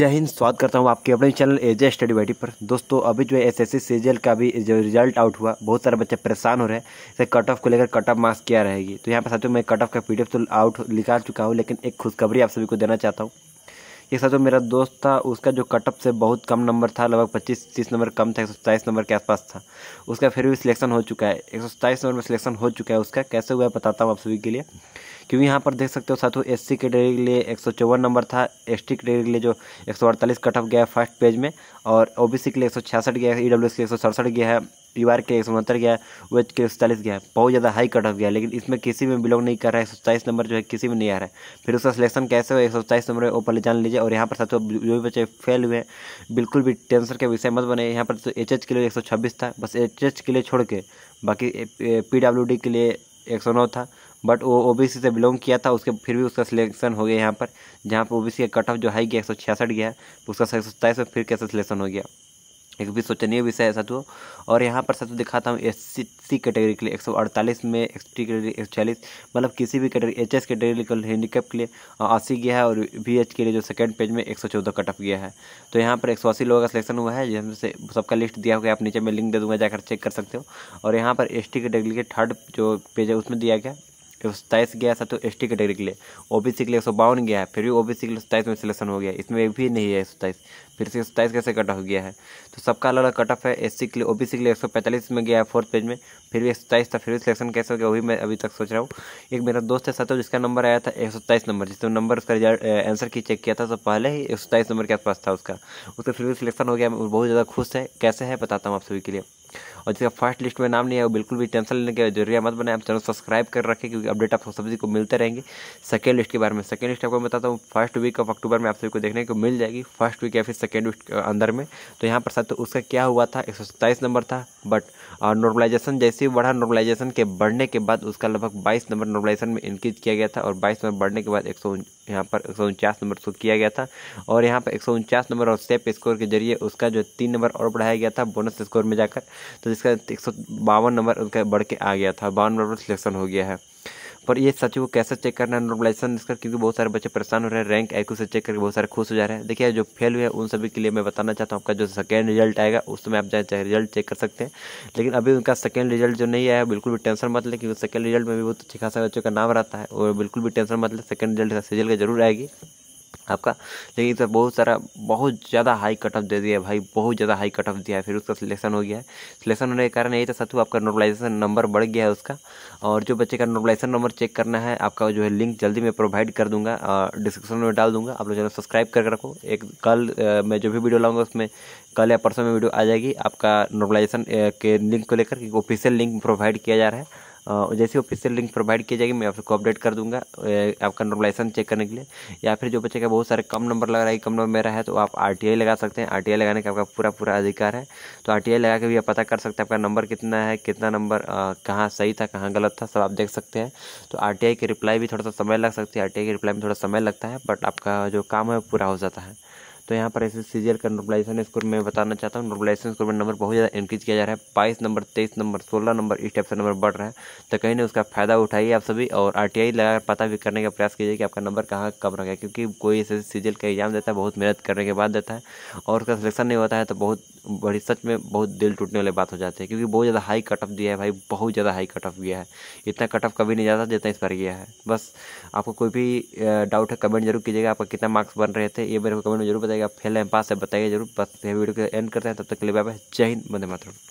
जय हिंद स्वागत करता हूँ आपके अपने चैनल एजे स्टडी वाइटी पर दोस्तों अभी जो है एस एस सी का भी जो रिजल्ट आउट हुआ बहुत सारे बच्चे परेशान हो रहे हैं जैसे कट ऑफ को लेकर कट ऑफ मार्क्स क्या रहेगी तो यहाँ पर साथियों मैं कट ऑफ का पी तो आउट निकाल चुका हूँ लेकिन एक खुशखबरी आप सभी को देना चाहता हूँ एक साथ जो मेरा दोस्त था उसका जो कटअप से बहुत कम नंबर था लगभग पच्चीस तीस नंबर कम था एक नंबर के आसपास था उसका फिर भी सिलेक्शन हो चुका है एक नंबर में सिलेक्शन हो चुका है उसका कैसे हुआ है बताता हूँ आप सभी के लिए क्योंकि यहाँ पर देख सकते हो साथियों एस सी कैटेगरी के लिए एक नंबर था एस टी कैटेगरी के लिए जो एक सौ कटअप गया फर्स्ट पेज में और ओ बी सी के लिए एक गया है ई डब्ल्यू एस के लिए एक गया है पी आर के एक सौ उनहत्तर गया वो एच के एक सौ चालीस गया बहुत ज़्यादा हाई कट ऑफ गया लेकिन इसमें किसी में बिलोंग नहीं कर रहा है एक सौ चालीस नंबर जो है किसी में नहीं आ रहा है फिर उसका सिलेक्शन कैसे हो एक सौ चालीस नंबर वो पहले जान लीजिए और यहाँ पर साथ जो भी बच्चे फेल हुए बिल्कुल भी टेंशन के विषय मत बने यहाँ पर तो एच एच के लिए एक सौ छब्बीस था बस एच एच के लिए छोड़ के बाकी पी डब्ल्यू डी के लिए एक सौ नौ था बट वो सी से बिलोंग किया था उसके फिर भी उसका सिलेक्शन हो गया यहाँ पर जहाँ पर ओ सी का कट ऑफ जो हाई गया एक सौ छियासठ गया उसका एक सौ सत्ताईस में फिर कैसे सिलेक्शन हो गया एक भी सोचनीय विषय है साथियों और यहाँ पर साथियों दिखाता हूँ एस सी कैटेगरी के लिए एक सौ अड़तालीस में एस टी कैटेगरी एक सौ चालीस मतलब किसी भी कैटेगरी एच एस कैटेगरी के हैंडीकैप के लिए अस्सी गया है और वी एच के लिए जो सेकेंड पेज में एक सौ चौदह कट ऑफ गया है तो यहाँ पर एक सौ अस्सी लोगों का सिलेक्शन हुआ है जिसमें से सबका लिस्ट दिया हुआ है आप नीचे मैं लिंक दे दूँगा जाकर चेक कर सकते हो और यहाँ पर एस टी कैटेगरी के थर्ड जो पेज है उसमें दिया गया एक सौ सताईस गया था तो एस टी कैटेगरी के लिए ओ बी सी के लिए एक सौ बावन गया है फिर भी ओ बी सी के लिए सत्ताईस में सिलेक्शन हो गया इसमें एक भी नहीं है एक सौ फिर से सताईस कैसे कट हो गया है तो सबका अलग अलग कट ऑफ है एस सी के लिए ओ बी सी के लिए एक सौ पैंतालीस में गया है फोर्थ पेज में फिर भी एक सौ सताईस था फिर भी सिलेक्शन कैसे हो गया वही मैं अभी तक सोच रहा हूँ एक मेरा दोस्त है साथ जिसका नंबर आया था एक सौ सताईस नंबर जिसने नंबर उसका रिजल्ट आंसर की चेक किया था तो पहले ही एक सौ सताईस नंबर के आसपास था उसका उसका फिर भी सिलेक्शन हो गया बहुत ज़्यादा खुश है कैसे है बताता हूँ आप सभी के लिए और जिसका फर्स्ट लिस्ट में नाम नहीं है वो बिल्कुल भी टेंशन लेने के जरूरिया मत बनाए आप चैनल सब्सक्राइब कर रखें क्योंकि अपडेट आप सभी को मिलते रहेंगे सेकेंड लिस्ट के बारे में सेकेंड लिस्ट आपको बताता हूँ फर्स्ट वीक ऑफ अक्टूबर में आप सभी को देखने को मिल जाएगी फर्स्ट वीक या फिर सेकेंड वीक के अंदर में तो यहाँ पर साथ उसका क्या हुआ था एक नंबर था बट नॉर्मलाइजेशन जैसे ही बढ़ा नॉर्मलाइजेशन के बढ़ने के बाद उसका लगभग बाईस नंबर नॉर्मलाइजेशन में इंक्रीज किया गया था और बाईस नंबर बढ़ने के बाद एक यहाँ पर एक नंबर शो किया गया था और यहाँ पर एक नंबर और सेप स्कोर के जरिए उसका जो तीन नंबर और बढ़ाया गया था बोनस स्कोर में जाकर तो जिसका एक नंबर उनका बढ़ के आ गया था बावन नंबर पर सिलेक्शन हो गया है पर ये सच को कैसे चेक करना है नॉर्मलाइजेशन इसका क्योंकि बहुत सारे बच्चे परेशान हो रहे हैं रैंक आई से चेक करके बहुत सारे खुश हो जा रहे हैं देखिए जो फेल हुए उन सभी के लिए मैं बताना चाहता हूँ आपका जो सेकेंड रिजल्ट आएगा उस समय आप जाए चाहे रिजल्ट चेक कर सकते हैं लेकिन अभी उनका सेकेंड रिजल्ट जो नहीं आया बिल्कुल भी टेंशन मत लें क्योंकि सेकेंड रिजल्ट में भी बहुत अच्छी खासा बच्चों का नाम रहता है और बिल्कुल भी टेंशन मत लें सेकेंड रिजल्ट रिजल्ट का जरूर आएगी आपका लेकिन सर बहुत सारा बहुत ज़्यादा हाई कट ऑफ दे दिया है भाई बहुत ज़्यादा हाई कट ऑफ दिया है फिर उसका सिलेक्शन हो गया है सिलेक्शन होने के कारण यही था साथू आपका नोबलाइजेशन नंबर बढ़ गया है उसका और जो बच्चे का नोबलाइजेशन नंबर चेक करना है आपका जो है लिंक जल्दी मैं प्रोवाइड कर दूँगा डिस्क्रिप्शन में डाल दूँगा आप लोग चैनल सब्सक्राइब करके रखो एक कल मैं जो भी वीडियो लाऊँगा उसमें कल या परसों में वीडियो आ जाएगी आपका नोबलाइजेशन के लिंक को लेकर ऑफिशियल लिंक प्रोवाइड किया जा रहा है जैसे ऑफिशियल लिंक प्रोवाइड की जाएगी मैं आपको अपडेट कर दूंगा आपका लाइसेंस चेक करने के लिए या फिर जो बच्चे का बहुत सारे कम नंबर लग रहा है कम नंबर मेरा है तो आप आर लगा सकते हैं आर लगाने का आपका पूरा पूरा अधिकार है तो आर लगा के भी आप पता कर सकते हैं आपका नंबर कितना है कितना नंबर कहाँ सही था कहाँ गलत था सब आप देख सकते हैं तो आर की रिप्लाई भी थोड़ा सा समय लग सकती है आर की रिप्लाई में थोड़ा समय लगता है बट आपका जो काम है पूरा हो जाता है तो यहाँ पर ऐसे सीजियर का नॉर्मलाइजेशन स्कोर मैं बताना चाहता हूँ नॉर्मलाइजेशन स्कोर में नंबर बहुत ज़्यादा इंक्रीज किया जा रहा है बाईस नंबर तेईस नंबर सोलह नंबर इस टाइप से नंबर बढ़ रहा है तो कहीं ना उसका फ़ायदा उठाइए आप सभी और आर टी आई लगा पता भी करने का प्रयास कीजिए कि आपका नंबर कहाँ कब रखा है क्योंकि कोई ऐसे सीजियर का एग्ज़ाम देता है बहुत मेहनत करने के बाद देता है और उसका सिलेक्शन नहीं होता है तो बहुत बड़ी सच में बहुत दिल टूटने वाली बात हो जाती है क्योंकि बहुत ज़्यादा हाई कट ऑफ दिया है भाई बहुत ज़्यादा हाई कट ऑफ गया है इतना कट ऑफ कभी नहीं जाता जितना इस बार गया है बस आपको कोई भी डाउट है कमेंट जरूर कीजिएगा आपका कितना मार्क्स बन रहे थे ये मेरे को कमेंट में जरूर बताइए लगेगा फेल है पास है बताइए जरूर बस वीडियो के एंड करते हैं तब तक के लिए बाय बाय जय हिंद बंदे मातरम